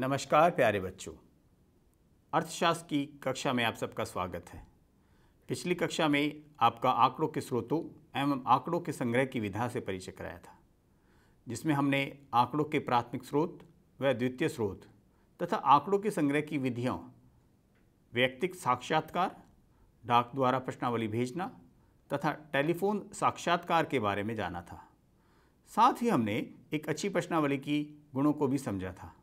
नमस्कार प्यारे बच्चों अर्थशास्त्र की कक्षा में आप सबका स्वागत है पिछली कक्षा में आपका आंकड़ों के स्रोतों एवं आंकड़ों के संग्रह की विधा से परिचय कराया था जिसमें हमने आंकड़ों के प्राथमिक स्रोत व द्वितीय स्रोत तथा आंकड़ों के संग्रह की विधियों व्यक्तिक साक्षात्कार डाक द्वारा प्रश्नावली भेजना तथा टेलीफोन साक्षात्कार के बारे में जाना था साथ ही हमने एक अच्छी प्रश्नावली की गुणों को भी समझा था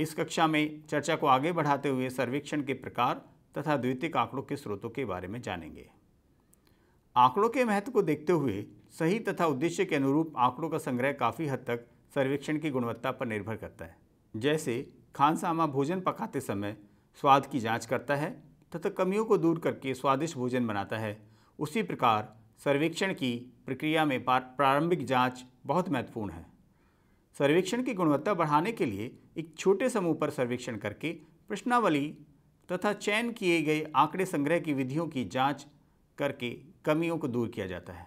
इस कक्षा में चर्चा को आगे बढ़ाते हुए सर्वेक्षण के प्रकार तथा द्वितीय आंकड़ों के स्रोतों के बारे में जानेंगे आंकड़ों के महत्व को देखते हुए सही तथा उद्देश्य के अनुरूप आंकड़ों का संग्रह काफ़ी हद तक सर्वेक्षण की गुणवत्ता पर निर्भर करता है जैसे खानसामा भोजन पकाते समय स्वाद की जांच करता है तथा कमियों को दूर करके स्वादिष्ट भोजन बनाता है उसी प्रकार सर्वेक्षण की प्रक्रिया में प्रारंभिक जाँच बहुत महत्वपूर्ण है सर्वेक्षण की गुणवत्ता बढ़ाने के लिए एक छोटे समूह पर सर्वेक्षण करके प्रश्नावली तथा चयन किए गए आंकड़े संग्रह की विधियों की जांच करके कमियों को दूर किया जाता है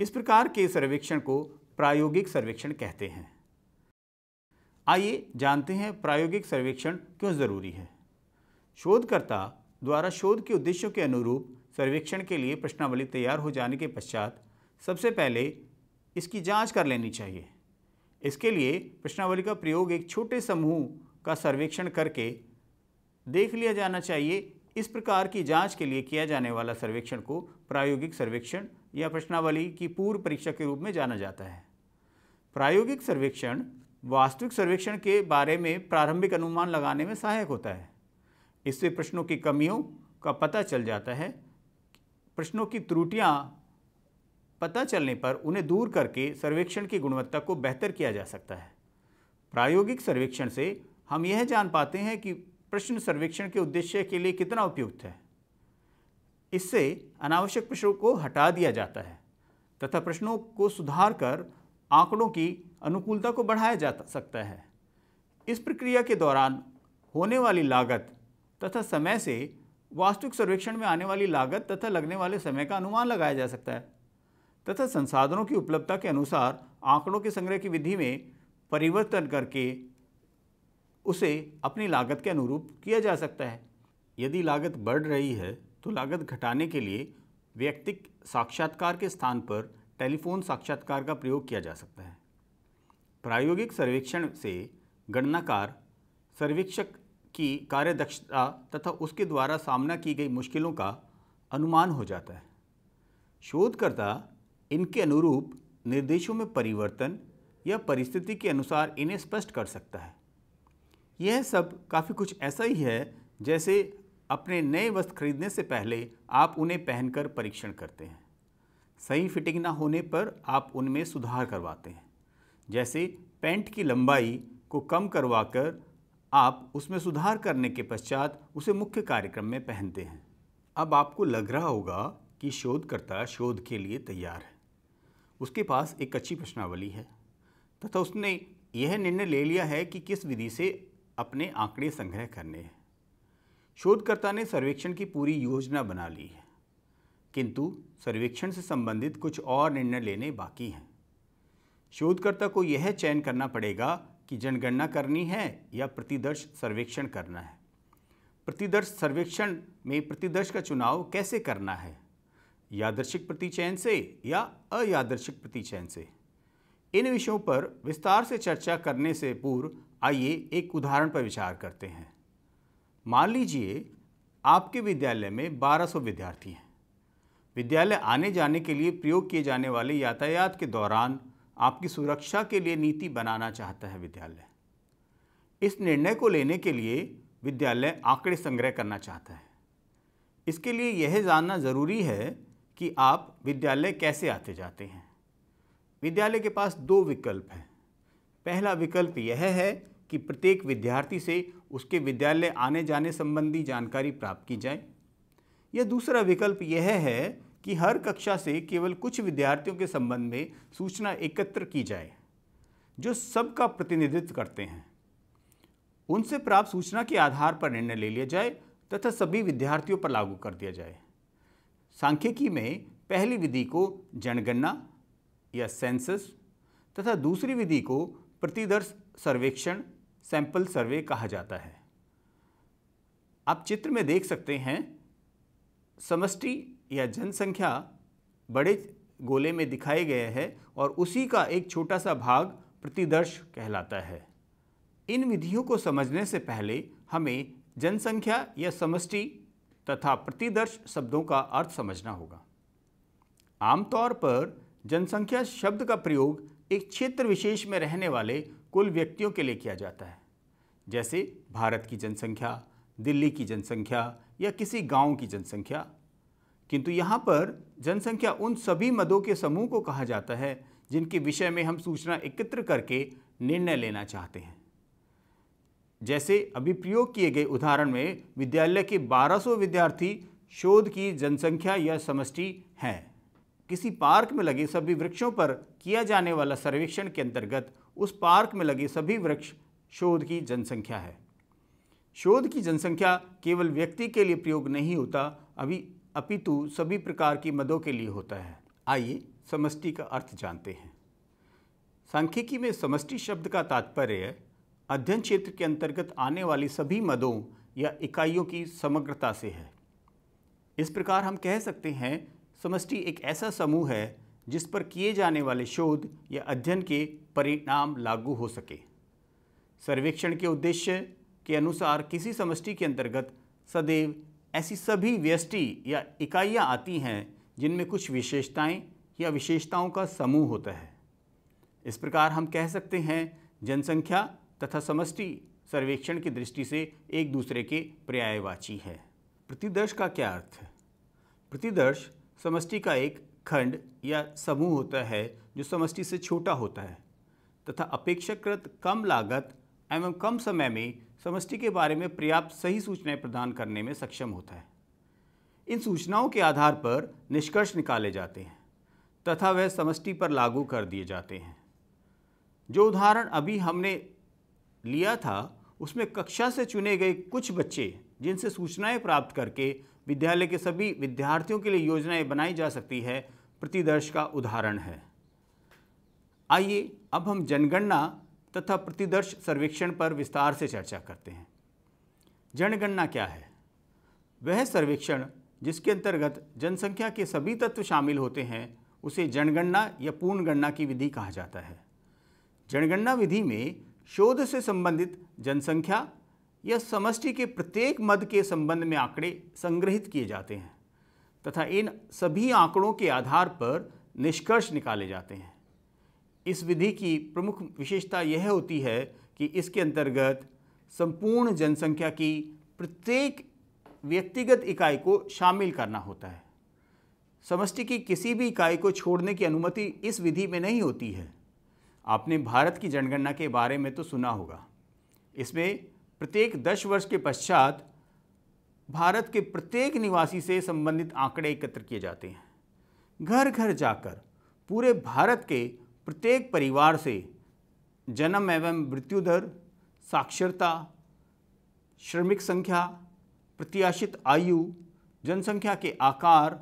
इस प्रकार के सर्वेक्षण को प्रायोगिक सर्वेक्षण कहते हैं आइए जानते हैं प्रायोगिक सर्वेक्षण क्यों ज़रूरी है शोधकर्ता द्वारा शोध के उद्देश्यों के अनुरूप सर्वेक्षण के लिए प्रश्नावली तैयार हो जाने के पश्चात सबसे पहले इसकी जांच कर लेनी चाहिए इसके लिए प्रश्नावली का प्रयोग एक छोटे समूह का सर्वेक्षण करके देख लिया जाना चाहिए इस प्रकार की जांच के लिए किया जाने वाला सर्वेक्षण को प्रायोगिक सर्वेक्षण या प्रश्नावली की पूर्व परीक्षा के रूप में जाना जाता है प्रायोगिक सर्वेक्षण वास्तविक सर्वेक्षण के बारे में प्रारंभिक अनुमान लगाने में सहायक होता है इससे प्रश्नों की कमियों का पता चल जाता है प्रश्नों की त्रुटियाँ पता चलने पर उन्हें दूर करके सर्वेक्षण की गुणवत्ता को बेहतर किया जा सकता है प्रायोगिक सर्वेक्षण से हम यह जान पाते हैं कि प्रश्न सर्वेक्षण के उद्देश्य के लिए कितना उपयुक्त है इससे अनावश्यक प्रश्नों को हटा दिया जाता है तथा प्रश्नों को सुधार कर आंकड़ों की अनुकूलता को बढ़ाया जा सकता है इस प्रक्रिया के दौरान होने वाली लागत तथा समय से वास्तविक सर्वेक्षण में आने वाली लागत तथा लगने वाले समय का अनुमान लगाया जा सकता है तथा संसाधनों की उपलब्धता के अनुसार आंकड़ों के संग्रह की विधि में परिवर्तन करके उसे अपनी लागत के अनुरूप किया जा सकता है यदि लागत बढ़ रही है तो लागत घटाने के लिए व्यक्तिक साक्षात्कार के स्थान पर टेलीफोन साक्षात्कार का प्रयोग किया जा सकता है प्रायोगिक सर्वेक्षण से गणनाकार सर्वेक्षक की कार्यदक्षता तथा उसके द्वारा सामना की गई मुश्किलों का अनुमान हो जाता है शोधकर्ता इनके अनुरूप निर्देशों में परिवर्तन या परिस्थिति के अनुसार इन्हें स्पष्ट कर सकता है यह सब काफ़ी कुछ ऐसा ही है जैसे अपने नए वस्त्र खरीदने से पहले आप उन्हें पहनकर परीक्षण करते हैं सही फिटिंग ना होने पर आप उनमें सुधार करवाते हैं जैसे पैंट की लंबाई को कम करवाकर आप उसमें सुधार करने के पश्चात उसे मुख्य कार्यक्रम में पहनते हैं अब आपको लग रहा होगा कि शोधकर्ता शोध के लिए तैयार है उसके पास एक अच्छी प्रश्नावली है तथा उसने यह निर्णय ले लिया है कि किस विधि से अपने आंकड़े संग्रह करने हैं शोधकर्ता ने सर्वेक्षण की पूरी योजना बना ली है किंतु सर्वेक्षण से संबंधित कुछ और निर्णय लेने बाकी हैं शोधकर्ता को यह चयन करना पड़ेगा कि जनगणना करनी है या प्रतिदर्श सर्वेक्षण करना है प्रतिदर्श सर्वेक्षण में प्रतिदर्श का चुनाव कैसे करना है यादर्शिक प्रतिचयन से या अयादर्शिक प्रतिचयन से इन विषयों पर विस्तार से चर्चा करने से पूर्व आइए एक उदाहरण पर विचार करते हैं मान लीजिए आपके विद्यालय में 1200 विद्यार्थी हैं विद्यालय आने जाने के लिए प्रयोग किए जाने वाले यातायात के दौरान आपकी सुरक्षा के लिए नीति बनाना चाहता है विद्यालय इस निर्णय को लेने के लिए विद्यालय आंकड़े संग्रह करना चाहता है इसके लिए यह जानना ज़रूरी है कि आप विद्यालय कैसे आते जाते हैं विद्यालय के पास दो विकल्प हैं पहला विकल्प यह है कि प्रत्येक विद्यार्थी से उसके विद्यालय आने जाने संबंधी जानकारी प्राप्त की जाए यह दूसरा विकल्प यह है कि हर कक्षा से केवल कुछ विद्यार्थियों के संबंध में सूचना एकत्र की जाए जो सबका प्रतिनिधित्व करते हैं उनसे प्राप्त सूचना के आधार पर निर्णय ले लिया जाए तथा सभी विद्यार्थियों पर लागू कर दिया जाए सांख्यिकी में पहली विधि को जनगणना या सेंसस तथा दूसरी विधि को प्रतिदर्श सर्वेक्षण सैंपल सर्वे कहा जाता है आप चित्र में देख सकते हैं समष्टि या जनसंख्या बड़े गोले में दिखाए गए है और उसी का एक छोटा सा भाग प्रतिदर्श कहलाता है इन विधियों को समझने से पहले हमें जनसंख्या या समष्टि तथा प्रतिदर्श शब्दों का अर्थ समझना होगा आमतौर पर जनसंख्या शब्द का प्रयोग एक क्षेत्र विशेष में रहने वाले कुल व्यक्तियों के लिए किया जाता है जैसे भारत की जनसंख्या दिल्ली की जनसंख्या या किसी गांव की जनसंख्या किंतु यहाँ पर जनसंख्या उन सभी मदों के समूह को कहा जाता है जिनके विषय में हम सूचना एकत्र करके निर्णय लेना चाहते हैं जैसे अभी प्रयोग किए गए उदाहरण में विद्यालय के 1200 विद्यार्थी शोध की जनसंख्या या समष्टि हैं किसी पार्क में लगे सभी वृक्षों पर किया जाने वाला सर्वेक्षण के अंतर्गत उस पार्क में लगे सभी वृक्ष शोध की जनसंख्या है शोध की जनसंख्या केवल व्यक्ति के लिए प्रयोग नहीं होता अभी अपितु सभी प्रकार की मदों के लिए होता है आइए समष्टि का अर्थ जानते हैं सांख्यिकी में समष्टि शब्द का तात्पर्य अध्ययन क्षेत्र के अंतर्गत आने वाली सभी मदों या इकाइयों की समग्रता से है इस प्रकार हम कह सकते हैं समष्टि एक ऐसा समूह है जिस पर किए जाने वाले शोध या अध्ययन के परिणाम लागू हो सके सर्वेक्षण के उद्देश्य के अनुसार किसी समष्टि के अंतर्गत सदैव ऐसी सभी व्यष्टि या इकाइयाँ आती हैं जिनमें कुछ विशेषताएं या विशेषताओं का समूह होता है इस प्रकार हम कह सकते हैं जनसंख्या तथा समष्टि सर्वेक्षण की दृष्टि से एक दूसरे के पर्यायवाची है प्रतिदर्श का क्या अर्थ है प्रतिदर्श समष्टि का एक खंड या समूह होता है जो समष्टि से छोटा होता है तथा अपेक्षाकृत कम लागत एवं कम समय में समष्टि के बारे में पर्याप्त सही सूचनाएं प्रदान करने में सक्षम होता है इन सूचनाओं के आधार पर निष्कर्ष निकाले जाते हैं तथा वह समष्टि पर लागू कर दिए जाते हैं जो उदाहरण अभी हमने लिया था उसमें कक्षा से चुने गए कुछ बच्चे जिनसे सूचनाएं प्राप्त करके विद्यालय के सभी विद्यार्थियों के लिए योजनाएं बनाई जा सकती है प्रतिदर्श का उदाहरण है आइए अब हम जनगणना तथा प्रतिदर्श सर्वेक्षण पर विस्तार से चर्चा करते हैं जनगणना क्या है वह सर्वेक्षण जिसके अंतर्गत जनसंख्या के सभी तत्व शामिल होते हैं उसे जनगणना या पूर्ण गणना की विधि कहा जाता है जनगणना विधि में शोध से संबंधित जनसंख्या या समष्टि के प्रत्येक मद के संबंध में आंकड़े संग्रहित किए जाते हैं तथा इन सभी आंकड़ों के आधार पर निष्कर्ष निकाले जाते हैं इस विधि की प्रमुख विशेषता यह होती है कि इसके अंतर्गत संपूर्ण जनसंख्या की प्रत्येक व्यक्तिगत इकाई को शामिल करना होता है समष्टि की किसी भी इकाई को छोड़ने की अनुमति इस विधि में नहीं होती है आपने भारत की जनगणना के बारे में तो सुना होगा इसमें प्रत्येक दस वर्ष के पश्चात भारत के प्रत्येक निवासी से संबंधित आंकड़े एकत्र किए जाते हैं घर घर जाकर पूरे भारत के प्रत्येक परिवार से जन्म एवं मृत्यु दर साक्षरता श्रमिक संख्या प्रत्याशित आयु जनसंख्या के आकार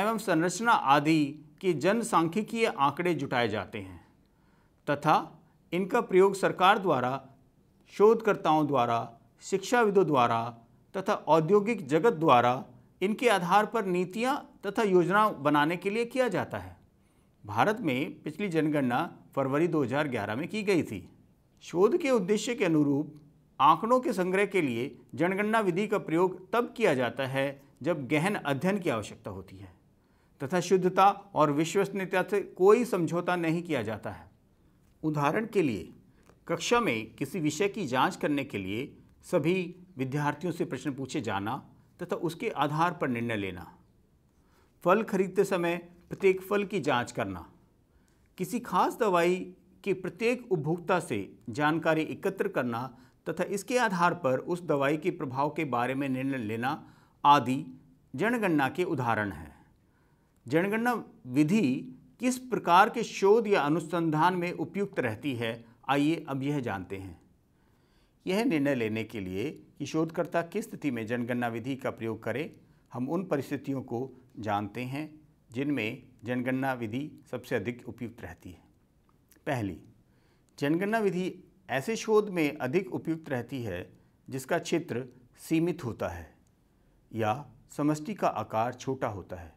एवं संरचना आदि के जनसांख्यिकीय आंकड़े जुटाए जाते हैं तथा इनका प्रयोग सरकार द्वारा शोधकर्ताओं द्वारा शिक्षाविदों द्वारा तथा औद्योगिक जगत द्वारा इनके आधार पर नीतियां तथा योजना बनाने के लिए किया जाता है भारत में पिछली जनगणना फरवरी 2011 में की गई थी शोध के उद्देश्य के अनुरूप आंकड़ों के संग्रह के लिए जनगणना विधि का प्रयोग तब किया जाता है जब गहन अध्ययन की आवश्यकता होती है तथा शुद्धता और विश्वसनीयता से कोई समझौता नहीं किया जाता है उदाहरण के लिए कक्षा में किसी विषय की जांच करने के लिए सभी विद्यार्थियों से प्रश्न पूछे जाना तथा उसके आधार पर निर्णय लेना फल खरीदते समय प्रत्येक फल की जांच करना किसी खास दवाई के प्रत्येक उपभोक्ता से जानकारी एकत्र करना तथा इसके आधार पर उस दवाई के प्रभाव के बारे में निर्णय लेना आदि जनगणना के उदाहरण हैं जनगणना विधि किस प्रकार के शोध या अनुसंधान में उपयुक्त रहती है आइए अब यह जानते हैं यह निर्णय लेने के लिए कि शोधकर्ता किस स्थिति में जनगणना विधि का प्रयोग करे हम उन परिस्थितियों को जानते हैं जिनमें जनगणना विधि सबसे अधिक उपयुक्त रहती है पहली जनगणना विधि ऐसे शोध में अधिक उपयुक्त रहती है जिसका क्षेत्र सीमित होता है या समष्टि का आकार छोटा होता है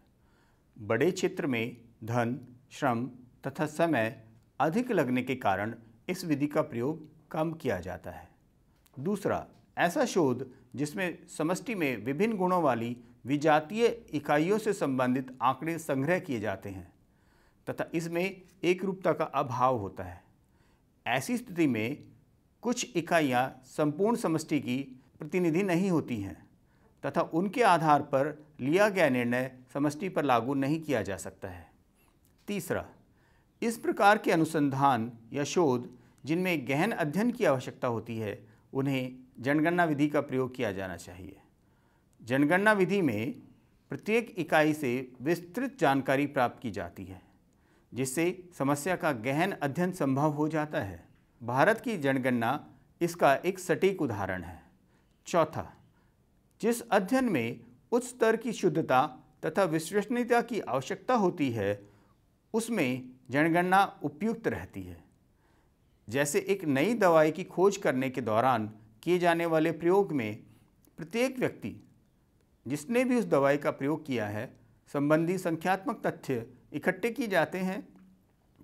बड़े क्षेत्र में धन श्रम तथा समय अधिक लगने के कारण इस विधि का प्रयोग कम किया जाता है दूसरा ऐसा शोध जिसमें समष्टि में विभिन्न गुणों वाली विजातीय इकाइयों से संबंधित आंकड़े संग्रह किए जाते हैं तथा इसमें एक रूपता का अभाव होता है ऐसी स्थिति में कुछ इकाइयाँ संपूर्ण समष्टि की प्रतिनिधि नहीं होती हैं तथा उनके आधार पर लिया गया निर्णय समष्टि पर लागू नहीं किया जा सकता है तीसरा इस प्रकार के अनुसंधान या शोध जिनमें गहन अध्ययन की आवश्यकता होती है उन्हें जनगणना विधि का प्रयोग किया जाना चाहिए जनगणना विधि में प्रत्येक इकाई से विस्तृत जानकारी प्राप्त की जाती है जिससे समस्या का गहन अध्ययन संभव हो जाता है भारत की जनगणना इसका एक सटीक उदाहरण है चौथा जिस अध्ययन में उच्च स्तर की शुद्धता तथा विश्वसनीयता की आवश्यकता होती है उसमें जनगणना उपयुक्त रहती है जैसे एक नई दवाई की खोज करने के दौरान किए जाने वाले प्रयोग में प्रत्येक व्यक्ति जिसने भी उस दवाई का प्रयोग किया है संबंधी संख्यात्मक तथ्य इकट्ठे किए जाते हैं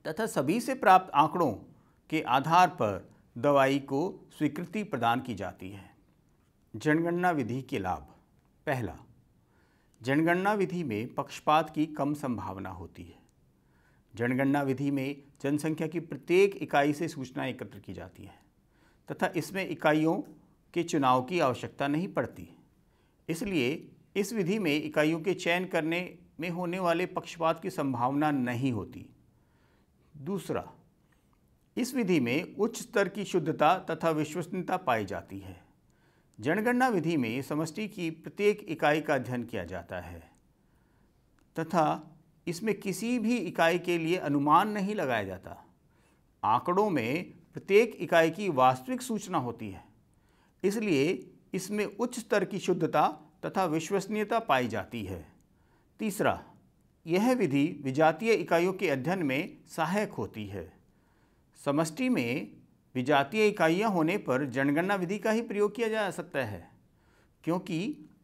तथा सभी से प्राप्त आंकड़ों के आधार पर दवाई को स्वीकृति प्रदान की जाती है जनगणना विधि के लाभ पहला जनगणना विधि में पक्षपात की कम संभावना होती है जनगणना विधि में जनसंख्या की प्रत्येक इकाई से सूचना एकत्र की जाती है तथा इसमें इकाइयों के चुनाव की आवश्यकता नहीं पड़ती इसलिए इस विधि में इकाइयों के चयन करने में होने वाले पक्षपात की संभावना नहीं होती दूसरा इस विधि में उच्च स्तर की शुद्धता तथा विश्वसनीयता पाई जाती है जनगणना विधि में समष्टि की प्रत्येक इकाई का अध्ययन किया जाता है तथा इसमें किसी भी इकाई के लिए अनुमान नहीं लगाया जाता आंकड़ों में प्रत्येक इकाई की वास्तविक सूचना होती है इसलिए इसमें उच्च स्तर की शुद्धता तथा विश्वसनीयता पाई जाती है तीसरा यह विधि विजातीय इकाइयों के अध्ययन में सहायक होती है समष्टि में विजातीय इकाइयाँ होने पर जनगणना विधि का ही प्रयोग किया जा सकता है क्योंकि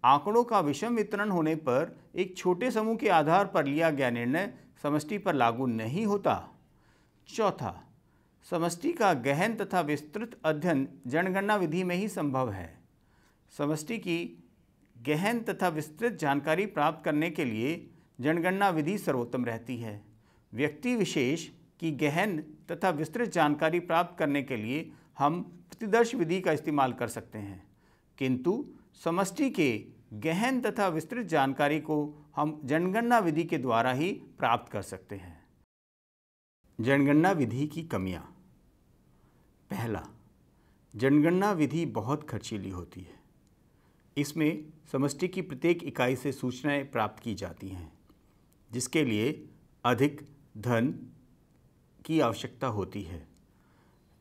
आंकड़ों का विषम वितरण होने पर एक छोटे समूह के आधार पर लिया गया निर्णय समष्टि पर लागू नहीं होता चौथा समष्टि का गहन तथा विस्तृत अध्ययन जनगणना विधि में ही संभव है समष्टि की गहन तथा विस्तृत जानकारी प्राप्त करने के लिए जनगणना विधि सर्वोत्तम रहती है व्यक्ति विशेष की गहन तथा विस्तृत जानकारी प्राप्त करने के लिए हम प्रतिदर्श विधि का इस्तेमाल कर सकते हैं किंतु समष्टि के गहन तथा विस्तृत जानकारी को हम जनगणना विधि के द्वारा ही प्राप्त कर सकते हैं जनगणना विधि की कमियां पहला जनगणना विधि बहुत खर्चीली होती है इसमें समष्टि की प्रत्येक इकाई से सूचनाएं प्राप्त की जाती हैं जिसके लिए अधिक धन की आवश्यकता होती है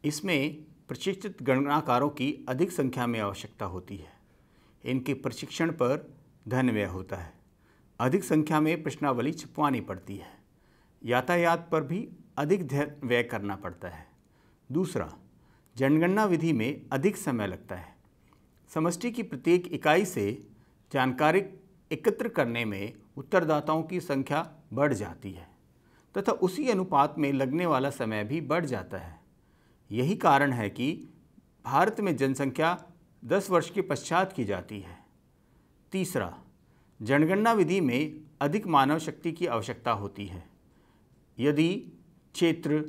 इसमें प्रशिक्षित गणनाकारों की अधिक संख्या में आवश्यकता होती है इनके प्रशिक्षण पर धन व्यय होता है अधिक संख्या में प्रश्नावली छिपवानी पड़ती है यातायात पर भी अधिक धन व्यय करना पड़ता है दूसरा जनगणना विधि में अधिक समय लगता है समष्टि की प्रत्येक इकाई से जानकारी एकत्र करने में उत्तरदाताओं की संख्या बढ़ जाती है तथा उसी अनुपात में लगने वाला समय भी बढ़ जाता है यही कारण है कि भारत में जनसंख्या दस वर्ष के पश्चात की जाती है तीसरा जनगणना विधि में अधिक मानव शक्ति की आवश्यकता होती है यदि क्षेत्र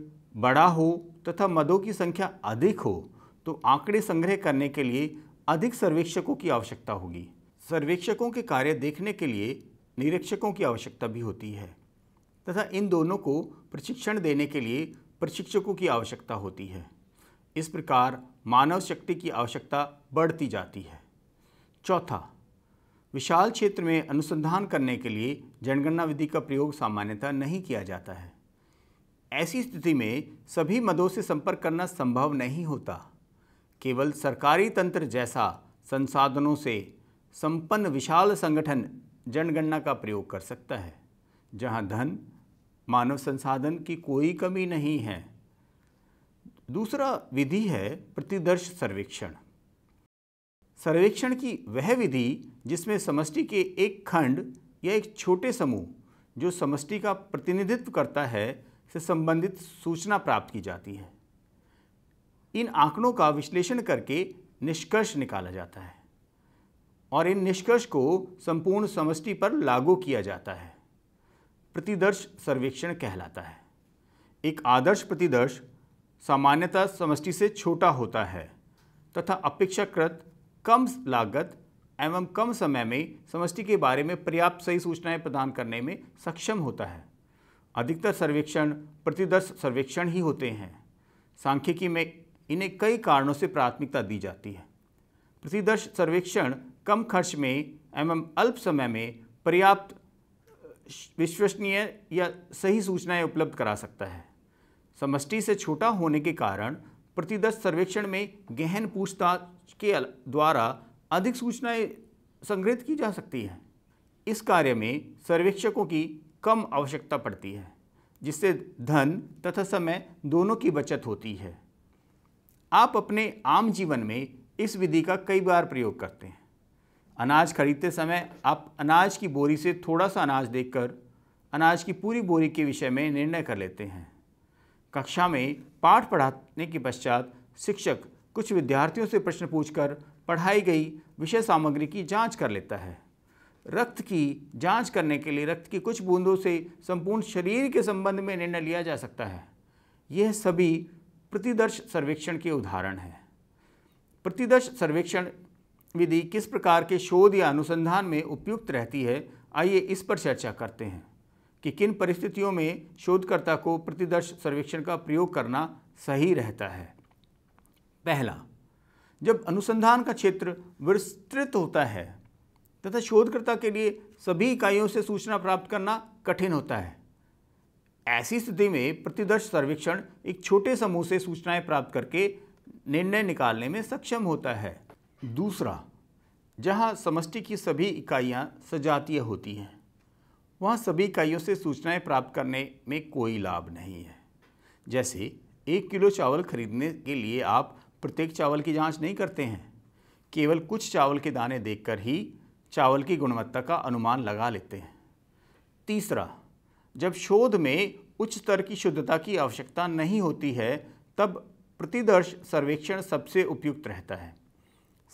बड़ा हो तथा मदों की संख्या अधिक हो तो आंकड़े संग्रह करने के लिए अधिक सर्वेक्षकों की आवश्यकता होगी सर्वेक्षकों के कार्य देखने के लिए निरीक्षकों की आवश्यकता भी होती है तथा इन दोनों को प्रशिक्षण देने के लिए प्रशिक्षकों की आवश्यकता होती है इस प्रकार मानव शक्ति की आवश्यकता बढ़ती जाती है चौथा विशाल क्षेत्र में अनुसंधान करने के लिए जनगणना विधि का प्रयोग सामान्यतः नहीं किया जाता है ऐसी स्थिति में सभी मदों से संपर्क करना संभव नहीं होता केवल सरकारी तंत्र जैसा संसाधनों से संपन्न विशाल संगठन जनगणना का प्रयोग कर सकता है जहां धन मानव संसाधन की कोई कमी नहीं है दूसरा विधि है प्रतिदर्श सर्वेक्षण सर्वेक्षण की वह विधि जिसमें समष्टि के एक खंड या एक छोटे समूह जो समष्टि का प्रतिनिधित्व करता है से संबंधित सूचना प्राप्त की जाती है इन आंकड़ों का विश्लेषण करके निष्कर्ष निकाला जाता है और इन निष्कर्ष को संपूर्ण समष्टि पर लागू किया जाता है प्रतिदर्श सर्वेक्षण कहलाता है एक आदर्श प्रतिदर्श सामान्यतः समष्टि से छोटा होता है तथा अपेक्षाकृत कम लागत एवं कम समय में समष्टि के बारे में पर्याप्त सही सूचनाएं प्रदान करने में सक्षम होता है अधिकतर सर्वेक्षण प्रतिदर्श सर्वेक्षण ही होते हैं सांख्यिकी में इन्हें कई कारणों से प्राथमिकता दी जाती है प्रतिदर्श सर्वेक्षण कम खर्च में एवं अल्प समय में पर्याप्त विश्वसनीय या सही सूचनाएं उपलब्ध करा सकता है समष्टि से छोटा होने के कारण प्रतिदश सर्वेक्षण में गहन पूछताछ के द्वारा अधिक सूचनाएं संग्रहित की जा सकती हैं इस कार्य में सर्वेक्षकों की कम आवश्यकता पड़ती है जिससे धन तथा समय दोनों की बचत होती है आप अपने आम जीवन में इस विधि का कई बार प्रयोग करते हैं अनाज खरीदते समय आप अनाज की बोरी से थोड़ा सा अनाज देखकर अनाज की पूरी बोरी के विषय में निर्णय कर लेते हैं कक्षा में पाठ पढ़ाने के पश्चात शिक्षक कुछ विद्यार्थियों से प्रश्न पूछकर पढ़ाई गई विषय सामग्री की जांच कर लेता है रक्त की जांच करने के लिए रक्त की कुछ बूंदों से संपूर्ण शरीर के संबंध में निर्णय लिया जा सकता है यह सभी प्रतिदर्श सर्वेक्षण के उदाहरण हैं प्रतिदर्श सर्वेक्षण विधि किस प्रकार के शोध या अनुसंधान में उपयुक्त रहती है आइए इस पर चर्चा करते हैं कि किन परिस्थितियों में शोधकर्ता को प्रतिदर्श सर्वेक्षण का प्रयोग करना सही रहता है पहला जब अनुसंधान का क्षेत्र विस्तृत होता है तथा शोधकर्ता के लिए सभी इकाइयों से सूचना प्राप्त करना कठिन होता है ऐसी स्थिति में प्रतिदर्श सर्वेक्षण एक छोटे समूह से सूचनाएं प्राप्त करके निर्णय निकालने में सक्षम होता है दूसरा जहां समष्टि की सभी इकाइयां सजातीय होती हैं वहाँ सभी इकाइयों से सूचनाएं प्राप्त करने में कोई लाभ नहीं है जैसे एक किलो चावल खरीदने के लिए आप प्रत्येक चावल की जांच नहीं करते हैं केवल कुछ चावल के दाने देखकर ही चावल की गुणवत्ता का अनुमान लगा लेते हैं तीसरा जब शोध में उच्च स्तर की शुद्धता की आवश्यकता नहीं होती है तब प्रतिदर्श सर्वेक्षण सबसे उपयुक्त रहता है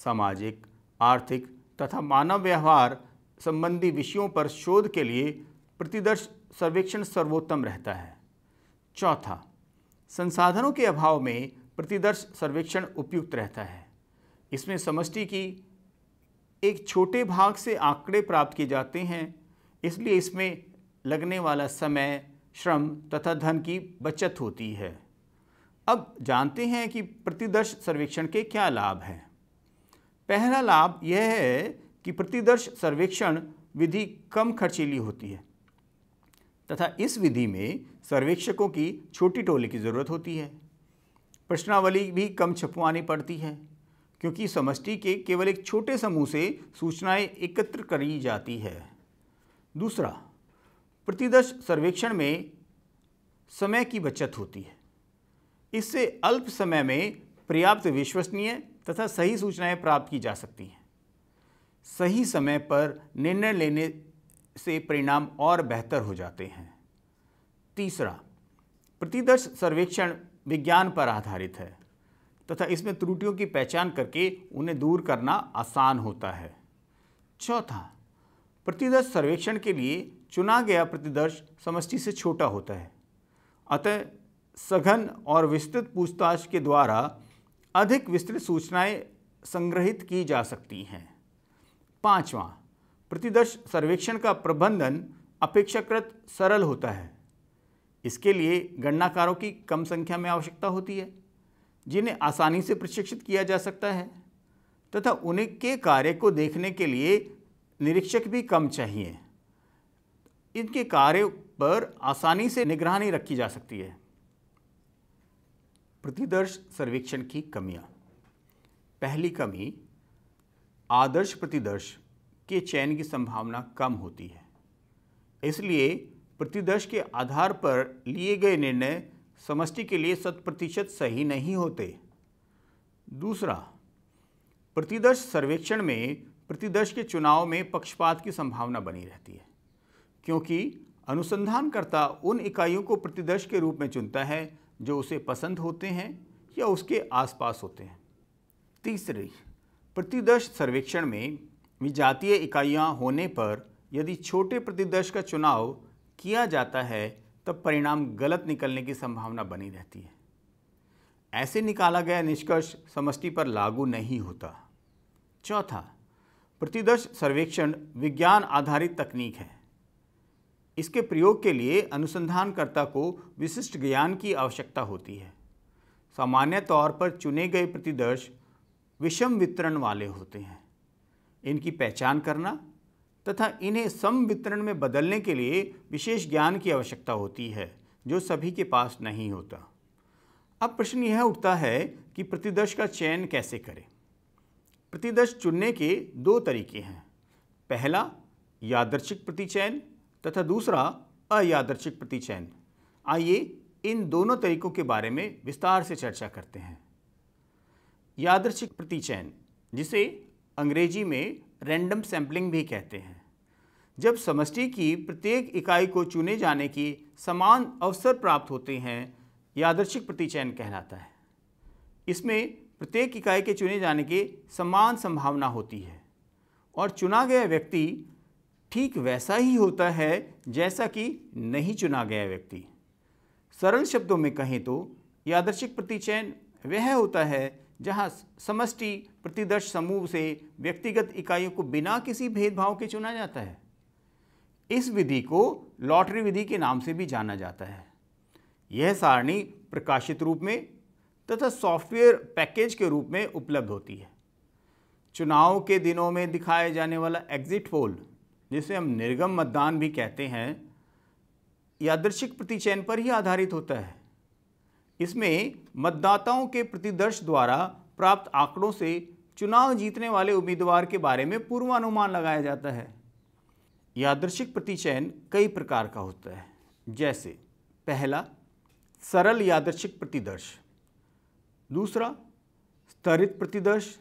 सामाजिक आर्थिक तथा मानव व्यवहार संबंधी विषयों पर शोध के लिए प्रतिदर्श सर्वेक्षण सर्वोत्तम रहता है चौथा संसाधनों के अभाव में प्रतिदर्श सर्वेक्षण उपयुक्त रहता है इसमें समष्टि की एक छोटे भाग से आंकड़े प्राप्त किए जाते हैं इसलिए इसमें लगने वाला समय श्रम तथा धन की बचत होती है अब जानते हैं कि प्रतिदर्श सर्वेक्षण के क्या लाभ हैं पहला लाभ यह है कि प्रतिदर्श सर्वेक्षण विधि कम खर्चीली होती है तथा इस विधि में सर्वेक्षकों की छोटी टोली की ज़रूरत होती है प्रश्नावली भी कम छपवानी पड़ती है क्योंकि समष्टि के केवल एक छोटे समूह से सूचनाएं एकत्र करी जाती है दूसरा प्रतिदर्श सर्वेक्षण में समय की बचत होती है इससे अल्प समय में पर्याप्त विश्वसनीय तथा सही सूचनाएं प्राप्त की जा सकती हैं सही समय पर निर्णय लेने से परिणाम और बेहतर हो जाते हैं तीसरा प्रतिदर्श सर्वेक्षण विज्ञान पर आधारित है तथा इसमें त्रुटियों की पहचान करके उन्हें दूर करना आसान होता है चौथा प्रतिदर्श सर्वेक्षण के लिए चुना गया प्रतिदर्श समष्टि से छोटा होता है अतः सघन और विस्तृत पूछताछ के द्वारा अधिक विस्तृत सूचनाएं संग्रहित की जा सकती हैं पांचवा प्रतिदर्श सर्वेक्षण का प्रबंधन अपेक्षाकृत सरल होता है इसके लिए गणनाकारों की कम संख्या में आवश्यकता होती है जिन्हें आसानी से प्रशिक्षित किया जा सकता है तथा उन्हें के कार्य को देखने के लिए निरीक्षक भी कम चाहिए इनके कार्य पर आसानी से निगरानी रखी जा सकती है प्रतिदर्श सर्वेक्षण की कमियां पहली कमी आदर्श प्रतिदर्श के चयन की संभावना कम होती है इसलिए प्रतिदर्श के आधार पर लिए गए निर्णय समष्टि के लिए शत प्रतिशत सही नहीं होते दूसरा प्रतिदर्श सर्वेक्षण में प्रतिदर्श के चुनाव में पक्षपात की संभावना बनी रहती है क्योंकि अनुसंधानकर्ता उन इकाइयों को प्रतिदर्श के रूप में चुनता है जो उसे पसंद होते हैं या उसके आसपास होते हैं तीसरी प्रतिदर्श सर्वेक्षण में विजातीय इकाइयाँ होने पर यदि छोटे प्रतिदर्श का चुनाव किया जाता है तब परिणाम गलत निकलने की संभावना बनी रहती है ऐसे निकाला गया निष्कर्ष समष्टि पर लागू नहीं होता चौथा प्रतिदर्श सर्वेक्षण विज्ञान आधारित तकनीक है इसके प्रयोग के लिए अनुसंधानकर्ता को विशिष्ट ज्ञान की आवश्यकता होती है सामान्य तौर पर चुने गए प्रतिदर्श विषम वितरण वाले होते हैं इनकी पहचान करना तथा इन्हें सम वितरण में बदलने के लिए विशेष ज्ञान की आवश्यकता होती है जो सभी के पास नहीं होता अब प्रश्न यह उठता है कि प्रतिदर्श का चयन कैसे करें प्रतिदर्श चुनने के दो तरीके हैं पहला यादर्शिक प्रतिचयन तथा दूसरा अयादर्शिक प्रतिचयन आइए इन दोनों तरीकों के बारे में विस्तार से चर्चा करते हैं यादृशिक प्रतिचयन जिसे अंग्रेजी में रैंडम सैम्पलिंग भी कहते हैं जब समष्टि की प्रत्येक इकाई को चुने जाने की समान अवसर प्राप्त होते हैं यादृशिक प्रतिचयन कहलाता है इसमें प्रत्येक इकाई के चुने जाने के समान संभावना होती है और चुना गया व्यक्ति ठीक वैसा ही होता है जैसा कि नहीं चुना गया व्यक्ति सरल शब्दों में कहें तो यादृशिक प्रतिचयन वह होता है जहां समष्टि प्रतिदर्श समूह से व्यक्तिगत इकाइयों को बिना किसी भेदभाव के चुना जाता है इस विधि को लॉटरी विधि के नाम से भी जाना जाता है यह सारणी प्रकाशित रूप में तथा सॉफ्टवेयर पैकेज के रूप में उपलब्ध होती है चुनाव के दिनों में दिखाए जाने वाला एग्जिट पोल जिसे हम निर्गम मतदान भी कहते हैं यादृशिक प्रतिचयन पर ही आधारित होता है इसमें मतदाताओं के प्रतिदर्श द्वारा प्राप्त आंकड़ों से चुनाव जीतने वाले उम्मीदवार के बारे में पूर्वानुमान लगाया जाता है यादृशिक प्रतिचयन कई प्रकार का होता है जैसे पहला सरल यादृशिक प्रतिदर्श दूसरा स्तरित प्रतिदर्श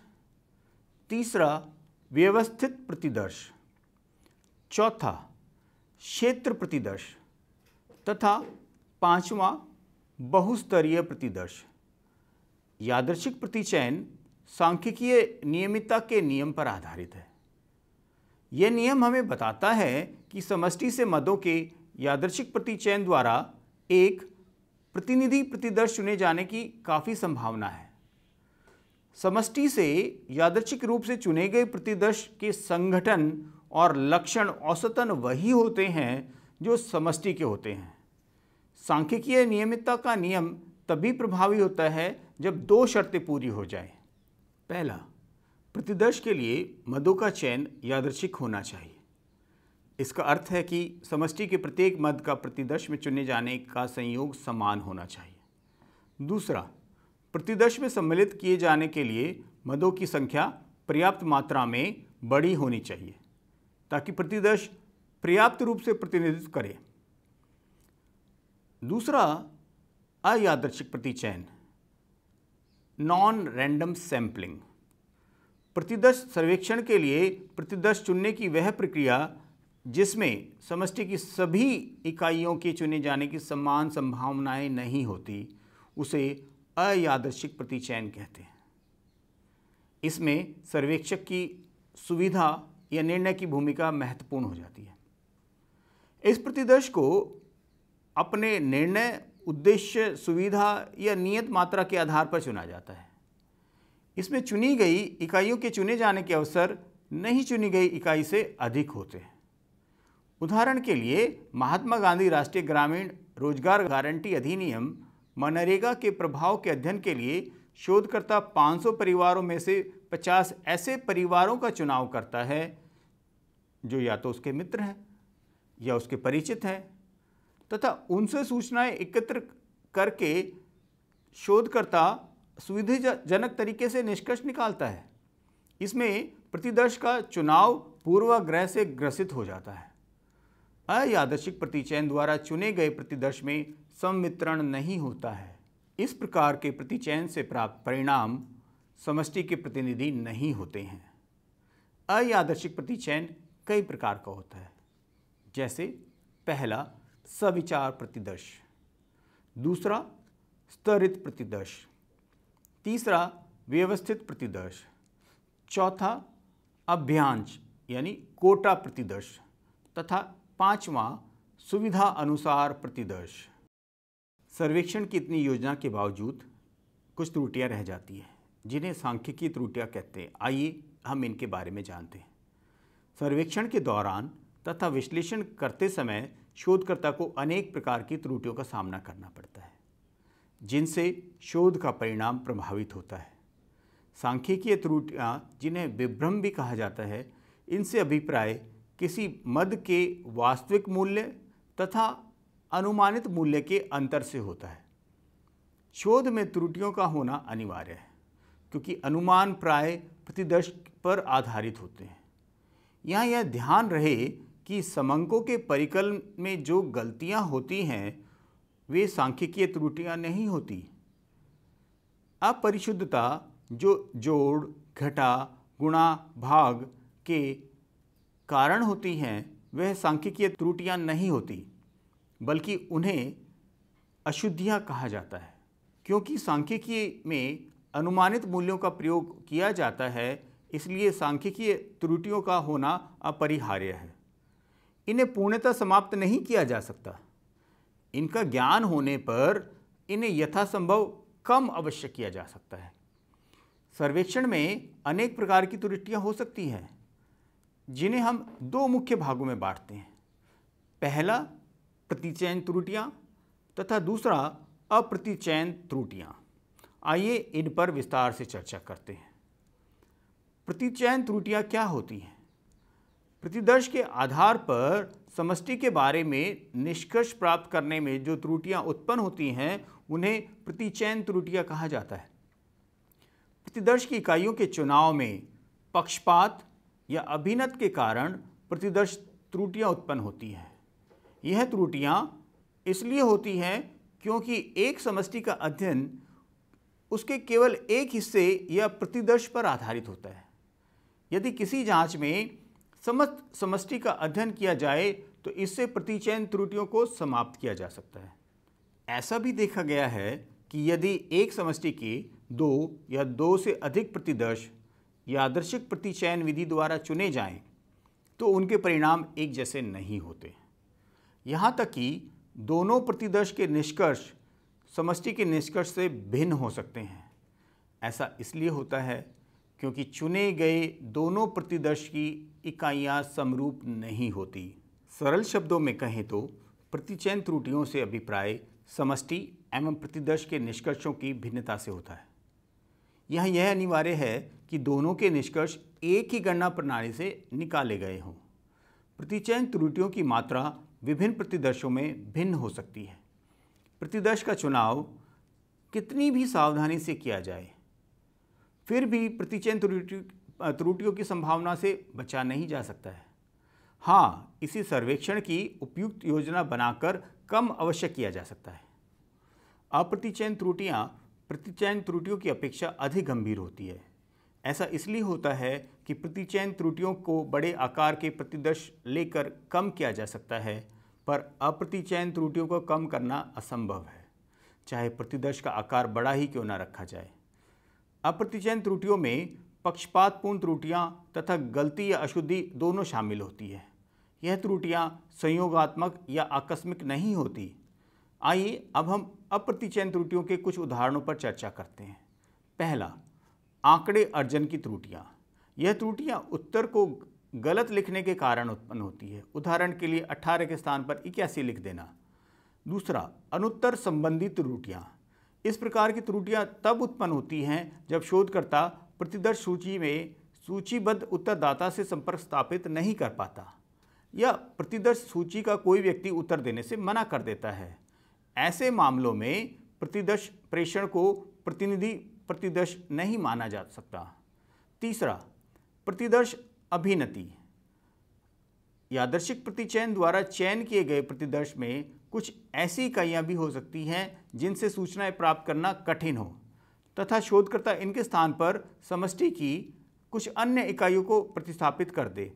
तीसरा व्यवस्थित प्रतिदर्श चौथा क्षेत्र प्रतिदर्श तथा पांचवा बहुस्तरीय प्रतिदर्श यादर्शिक प्रतिचयन सांख्यिकीय नियमितता के नियम पर आधारित है यह नियम हमें बताता है कि समष्टि से मदों के यादर्शिक प्रतिचयन द्वारा एक प्रतिनिधि प्रतिदर्श चुने जाने की काफ़ी संभावना है समष्टि से यादर्शिक रूप से चुने गए प्रतिदर्श के संगठन और लक्षण औसतन वही होते हैं जो समष्टि के होते हैं सांख्यिकीय नियमितता का नियम तभी प्रभावी होता है जब दो शर्तें पूरी हो जाए पहला प्रतिदर्श के लिए मदों का चयन यादृशिक होना चाहिए इसका अर्थ है कि समष्टि के प्रत्येक मद का प्रतिदर्श में चुने जाने का संयोग समान होना चाहिए दूसरा प्रतिदर्श में सम्मिलित किए जाने के लिए मदों की संख्या पर्याप्त मात्रा में बड़ी होनी चाहिए ताकि प्रतिदर्श पर्याप्त रूप से प्रतिनिधित्व करें दूसरा अयादर्शिक प्रतिचयन नॉन रैंडम सैम्पलिंग प्रतिदर्श सर्वेक्षण के लिए प्रतिदर्श चुनने की वह प्रक्रिया जिसमें समष्टि की सभी इकाइयों के चुने जाने की समान संभावनाएं नहीं होती उसे अयादर्शिक प्रतिचयन कहते हैं इसमें सर्वेक्षक की सुविधा या निर्णय की भूमिका महत्वपूर्ण हो जाती है इस प्रतिदर्श को अपने निर्णय उद्देश्य सुविधा या नियत मात्रा के आधार पर चुना जाता है इसमें चुनी गई इकाइयों के चुने जाने के अवसर नहीं चुनी गई इकाई से अधिक होते हैं उदाहरण के लिए महात्मा गांधी राष्ट्रीय ग्रामीण रोजगार गारंटी अधिनियम मनरेगा के प्रभाव के अध्ययन के लिए शोधकर्ता 500 परिवारों में से 50 ऐसे परिवारों का चुनाव करता है जो या तो उसके मित्र हैं या उसके परिचित हैं तथा उनसे सूचनाएं एकत्र करके शोधकर्ता सुविधाजनक तरीके से निष्कर्ष निकालता है इसमें प्रतिदर्श का चुनाव पूर्वाग्रह से ग्रसित हो जाता है अयादर्शिक प्रतिचयन द्वारा चुने गए प्रतिदर्श में संवितरण नहीं होता है इस प्रकार के प्रतिचयन से प्राप्त परिणाम समष्टि के प्रतिनिधि नहीं होते हैं अयादर्शिक प्रतिचयन कई प्रकार का होता है जैसे पहला सविचार प्रतिदर्श दूसरा स्तरित प्रतिदर्श तीसरा व्यवस्थित प्रतिदर्श चौथा अभ्यांश यानी कोटा प्रतिदर्श तथा पांचवा सुविधा अनुसार प्रतिदर्श सर्वेक्षण की इतनी योजना के बावजूद कुछ त्रुटियां रह जाती हैं जिन्हें सांख्यिकी त्रुटियां कहते हैं आइए हम इनके बारे में जानते हैं सर्वेक्षण के दौरान तथा विश्लेषण करते समय शोधकर्ता को अनेक प्रकार की त्रुटियों का सामना करना पड़ता है जिनसे शोध का परिणाम प्रभावित होता है सांख्यिकीय त्रुटियाँ जिन्हें विभ्रम भी कहा जाता है इनसे अभिप्राय किसी मद के वास्तविक मूल्य तथा अनुमानित मूल्य के अंतर से होता है शोध में त्रुटियों का होना अनिवार्य है क्योंकि अनुमान प्राय प्रतिदर्श पर आधारित होते हैं यहाँ यह ध्यान रहे कि समंकों के परिकल में जो गलतियां होती हैं वे सांख्यिकीय त्रुटियां नहीं होती अपरिशुद्धता जो जोड़ घटा गुणा भाग के कारण होती हैं वह सांख्यिकीय त्रुटियां नहीं होती बल्कि उन्हें अशुद्धियां कहा जाता है क्योंकि सांख्यिकीय में अनुमानित मूल्यों का प्रयोग किया जाता है इसलिए सांख्यिकीय त्रुटियों का होना अपरिहार्य है इन्हें पूर्णतः समाप्त नहीं किया जा सकता इनका ज्ञान होने पर इन्हें यथासंभव कम अवश्य किया जा सकता है सर्वेक्षण में अनेक प्रकार की त्रुटियाँ हो सकती हैं जिन्हें हम दो मुख्य भागों में बांटते हैं पहला प्रतिचयन त्रुटियाँ तथा दूसरा अप्रतिचयन त्रुटियाँ आइए इन पर विस्तार से चर्चा करते हैं प्रतिचयन त्रुटियाँ क्या होती हैं प्रतिदर्श के आधार पर समष्टि के बारे में निष्कर्ष प्राप्त करने में जो त्रुटियां उत्पन्न होती हैं उन्हें प्रतिचयन त्रुटियां कहा जाता है प्रतिदर्श की इकाइयों के चुनाव में पक्षपात या अभिनत के कारण प्रतिदर्श त्रुटियां उत्पन्न होती हैं यह त्रुटियां इसलिए होती हैं क्योंकि एक समष्टि का अध्ययन उसके केवल एक हिस्से या प्रतिदर्श पर आधारित होता है यदि किसी जांच में समस्त समष्टि का अध्ययन किया जाए तो इससे प्रतिचयन त्रुटियों को समाप्त किया जा सकता है ऐसा भी देखा गया है कि यदि एक समष्टि के दो या दो से अधिक प्रतिदर्श आदर्शिक प्रतिचयन विधि द्वारा चुने जाएं तो उनके परिणाम एक जैसे नहीं होते यहाँ तक कि दोनों प्रतिदर्श के निष्कर्ष समष्टि के निष्कर्ष से भिन्न हो सकते हैं ऐसा इसलिए होता है क्योंकि चुने गए दोनों प्रतिदर्श की इकाइयाँ समरूप नहीं होती सरल शब्दों में कहें तो प्रतिचयन त्रुटियों से अभिप्राय समष्टि एवं प्रतिदर्श के निष्कर्षों की भिन्नता से होता है यह यह अनिवार्य है कि दोनों के निष्कर्ष एक ही गणना प्रणाली से निकाले गए हों प्रतिचयन त्रुटियों की मात्रा विभिन्न प्रतिदर्शों में भिन्न हो सकती है प्रतिदर्श का चुनाव कितनी भी सावधानी से किया जाए फिर भी प्रतिचयन त्रुटि त्रुटियों की संभावना से बचा नहीं जा सकता है हाँ इसी सर्वेक्षण की उपयुक्त योजना बनाकर कम अवश्य किया जा सकता है अप्रतिचयन त्रुटियाँ प्रतिचयन त्रुटियों की अपेक्षा अधिक गंभीर होती है ऐसा इसलिए होता है कि प्रतिचयन त्रुटियों को बड़े आकार के प्रतिदर्श लेकर कम किया जा सकता है पर अप्रतिचयन त्रुटियों को कम करना असंभव है चाहे प्रतिदर्श का आकार बड़ा ही क्यों ना रखा जाए अप्रतिचयन त्रुटियों में पक्षपातपूर्ण त्रुटियां तथा गलती या अशुद्धि दोनों शामिल होती है यह त्रुटियां संयोगात्मक या आकस्मिक नहीं होती आइए अब हम अप्रतिचयन त्रुटियों के कुछ उदाहरणों पर चर्चा करते हैं पहला आंकड़े अर्जन की त्रुटियां यह त्रुटियां उत्तर को गलत लिखने के कारण उत्पन्न होती है उदाहरण के लिए 18 के स्थान पर इक्यासी लिख देना दूसरा अनुत्तर संबंधी त्रुटियाँ इस प्रकार की त्रुटियां तब उत्पन्न होती हैं जब शोधकर्ता प्रतिदर्श सूची में सूचीबद्ध उत्तरदाता से संपर्क स्थापित नहीं कर पाता या प्रतिदर्श सूची का कोई व्यक्ति उत्तर देने से मना कर देता है ऐसे मामलों में प्रतिदर्श प्रेषण को प्रतिनिधि प्रतिदर्श नहीं माना जा सकता तीसरा प्रतिदर्श अभिनति यादर्शिक प्रतिचयन द्वारा चयन किए गए प्रतिदर्श में कुछ ऐसी इकाइयाँ भी हो सकती हैं जिनसे सूचनाएं प्राप्त करना कठिन हो तथा शोधकर्ता इनके स्थान पर समष्टि की कुछ अन्य इकाइयों को प्रतिस्थापित कर दे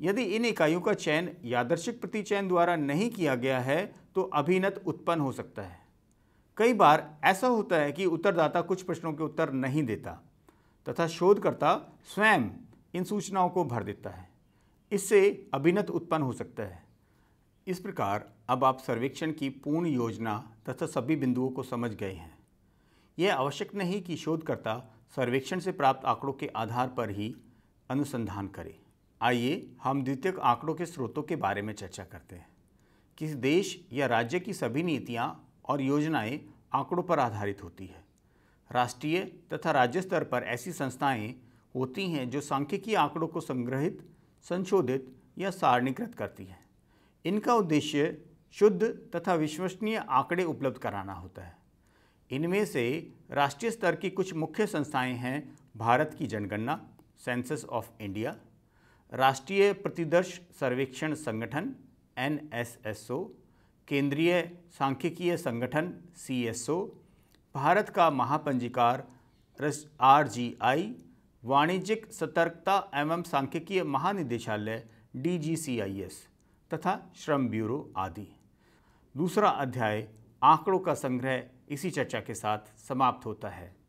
यदि इन इकाइयों का चयन यादर्शिक प्रतिचयन द्वारा नहीं किया गया है तो अभिनत उत्पन्न हो सकता है कई बार ऐसा होता है कि उत्तरदाता कुछ प्रश्नों के उत्तर नहीं देता तथा शोधकर्ता स्वयं इन सूचनाओं को भर देता है इससे अभिनत उत्पन्न हो सकता है इस प्रकार अब आप सर्वेक्षण की पूर्ण योजना तथा सभी बिंदुओं को समझ गए हैं यह आवश्यक नहीं कि शोधकर्ता सर्वेक्षण से प्राप्त आंकड़ों के आधार पर ही अनुसंधान करे आइए हम द्वितीयक आंकड़ों के स्रोतों के बारे में चर्चा करते हैं किस देश या राज्य की सभी नीतियाँ और योजनाएँ आंकड़ों पर आधारित होती है राष्ट्रीय तथा राज्य स्तर पर ऐसी संस्थाएं होती हैं जो सांख्यिकीय आंकड़ों को संग्रहित संशोधित या सारणीकृत करती हैं इनका उद्देश्य शुद्ध तथा विश्वसनीय आंकड़े उपलब्ध कराना होता है इनमें से राष्ट्रीय स्तर की कुछ मुख्य संस्थाएं हैं भारत की जनगणना सेंसस ऑफ इंडिया राष्ट्रीय प्रतिदर्श सर्वेक्षण संगठन एन केंद्रीय सांख्यिकीय संगठन सी भारत का महापंजीकार आर जी आई वाणिज्यिक सतर्कता एवं सांख्यिकीय महानिदेशालय D G C I S तथा श्रम ब्यूरो आदि दूसरा अध्याय आंकड़ों का संग्रह इसी चर्चा के साथ समाप्त होता है